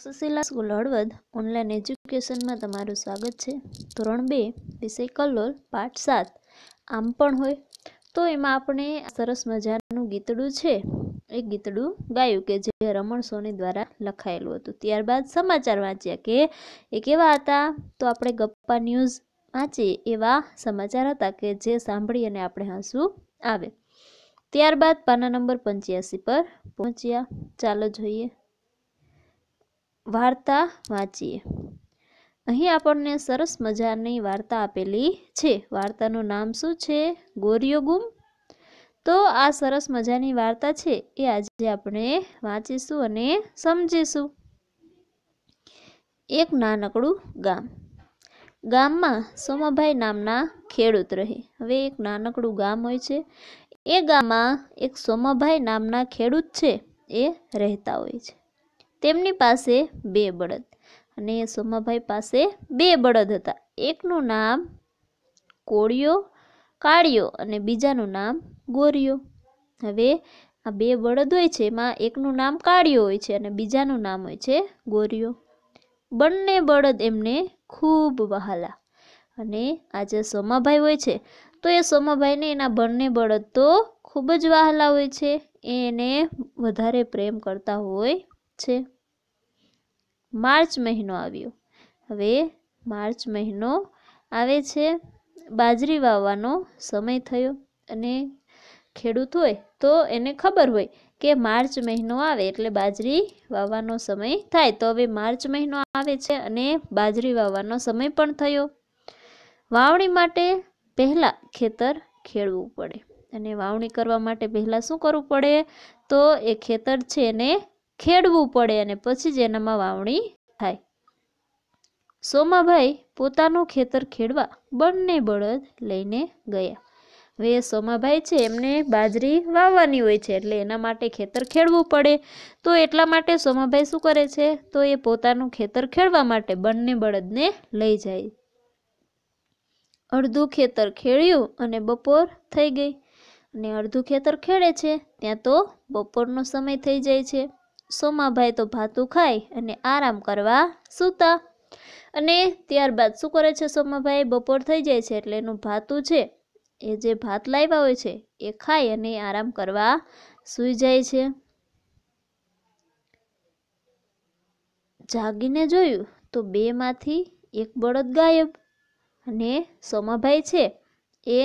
Takshashila school Halvad online એજ્યુકેશનમાં તમારું સ્વાગત છે ધોરણ બે વિષય કલોલ પાઠ સાત આમ પણ હોય તો એમાં આપણે સરસ મજાનું ગીતડું છે એ ગીતડું ગાયું કે જે રમણ સોની દ્વારા લખાયેલું હતું ત્યારબાદ સમાચાર વાંચ્યા કે એ કેવા હતા તો આપણે ગપ્પા ન્યૂઝ વાંચીએ એવા સમાચાર હતા કે જે સાંભળી અને આપણે હસવું આવે ત્યારબાદ પાના નંબર પંચ્યાસી પર પહોંચ્યા ચાલો જોઈએ વાર્તા વાંચીએ અહીં આપણને સરસ મજાની વાર્તા આપેલી છે વાર્તાનું નામ શું છે ગોરિયો ગુમ તો આ સરસ મજાની વાર્તા છે એ આજે આપણે વાંચીશું અને સમજીશું એક નાનકડું ગામ ગામમાં સોમાભાઈ નામના ખેડૂત રહે હવે એક નાનકડું ગામ હોય છે એ ગામમાં એક સોમાભાઈ નામના ખેડૂત છે એ રહેતા હોય છે તેમની પાસે બે બળદ અને સોમાભાઈ પાસે બે બળદ હતા એકનું નામ કોળિયો કાળિયો અને બીજાનું નામ ગોરિયો હવે આ બે બળદ હોય છે એમાં એકનું નામ કાળિયો હોય છે અને બીજાનું નામ હોય છે ગોરિયો બંને બળદ એમને ખૂબ વહાલા અને આજે સોમાભાઈ હોય છે તો એ સોમાભાઈને એના બંને બળદ તો ખૂબ જ વહાલા હોય છે એને વધારે પ્રેમ કરતા હોય છે માર્ચ મહિનો આવ્યો હવે માર્ચ મહિનો આવે છે બાજરી વાવવાનો સમય થયો અને ખેડૂત હોય તો એને ખબર હોય કે માર્ચ મહિનો આવે એટલે બાજરી વાવવાનો સમય થાય તો હવે માર્ચ મહિનો આવે છે અને બાજરી વાવવાનો સમય પણ થયો વાવણી માટે પહેલાં ખેતર ખેડવું પડે અને વાવણી કરવા માટે પહેલાં શું કરવું પડે તો એ ખેતર છે એને ખેડવું પડે અને પછી જ એનામાં વાવણી થાય સોમાભાઈ પોતાનું ખેતર ખેડવા બંને બળદ લઈને ગયા હવે સોમાભાઈ છે એમને બાજરી વાવવાની હોય છે એટલે એના માટે ખેતર ખેડવું પડે તો એટલા માટે સોમાભાઈ શું કરે છે તો એ પોતાનું ખેતર ખેડવા માટે બંને બળદને લઈ જાય અડધું ખેતર ખેડ્યું અને બપોર થઈ ગઈ અને અડધું ખેતર ખેડે છે ત્યાં તો બપોરનો સમય થઈ જાય છે સોમાભાઈ તો ભાતું ખાઈ અને આરામ કરવા સૂતા અને ત્યારબાદ શું કરે છે સોમાભાઈ બપોર થઈ જાય છે એટલે એનું ભાતું છે એ જે ભાત લાવ્યા હોય છે એ ખાઈ અને આરામ કરવા સૂઈ જાય છે જાગીને જોયું તો બે માંથી એક બળદ ગાયબ અને સોમાભાઈ છે એ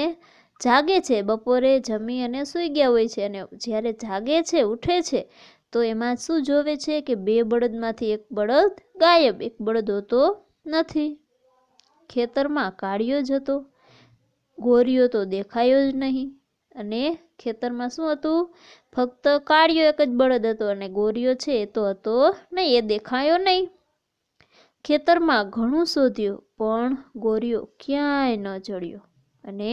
જાગે છે બપોરે જમી અને સૂઈ ગયા હોય છે અને જ્યારે જાગે છે ઉઠે છે તો એમાં શું જોવે છે કે બે બળદમાંથી એક બળદ ગાયબ એક બળદ હોતો નથી ખેતરમાં કાળિયો જ હતો ગોરિયો તો દેખાયો જ નહીં અને ખેતરમાં શું હતું ફક્ત કાળિયો એક જ બળદ હતો અને ગોરીયો છે એ તો હતો નહીં એ દેખાયો નહીં ખેતરમાં ઘણું શોધ્યું પણ ગોરીયો ક્યાંય ન ચડ્યો અને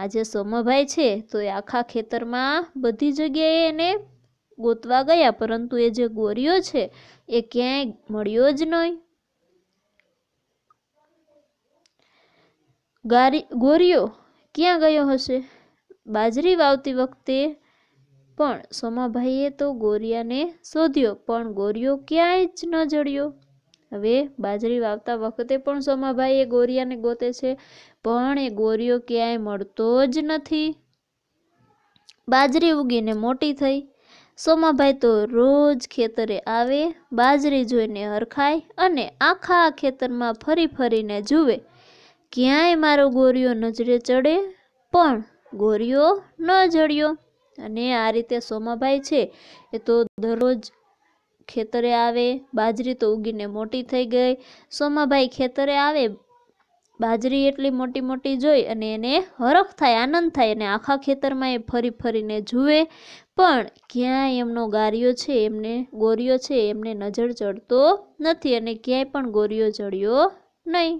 આજે સોમભાઈ છે તો એ આખા ખેતરમાં બધી જગ્યાએ એને ગોતવા ગયા પરંતુ એ જે ગોરીયો છે એ ક્યાંય મળ્યો જ નહીં ગારી ગોરીયો ક્યાં ગયો હશે બાજરી વાવતી વખતે પણ સોમાભાઈએ તો ગોરિયાને શોધ્યો પણ ગોરીયો ક્યાંય જ ન જડ્યો હવે બાજરી વાવતા વખતે પણ સોમાભાઈ એ ગોરિયાને ગોતે છે પણ એ ગોરિયો ક્યાંય મળતો જ નથી બાજરી ઉગીને મોટી થઈ સોમાભાઈ તો રોજ ખેતરે આવે બાજરી જોઈને હરખાય અને આખા ખેતરમાં ફરી ફરીને જુએ ક્યાંય મારો ગોરિયો નજરે ચડે પણ ગોરિયો ન જડ્યો અને આ રીતે સોમાભાઈ છે એ તો દરરોજ ખેતરે આવે બાજરી તો ઉગીને મોટી થઈ ગઈ સોમાભાઈ ખેતરે આવે બાજરી એટલી મોટી મોટી જોઈ અને એને હરખ થાય આનંદ થાય અને આખા ખેતરમાં એ ફરી ફરીને જુએ પણ ક્યાંય એમનો ગારિયો છે એમને ગોર્યો છે એમને નજર ચડતો નથી અને ક્યાંય પણ ગોર્યો ચડ્યો નહીં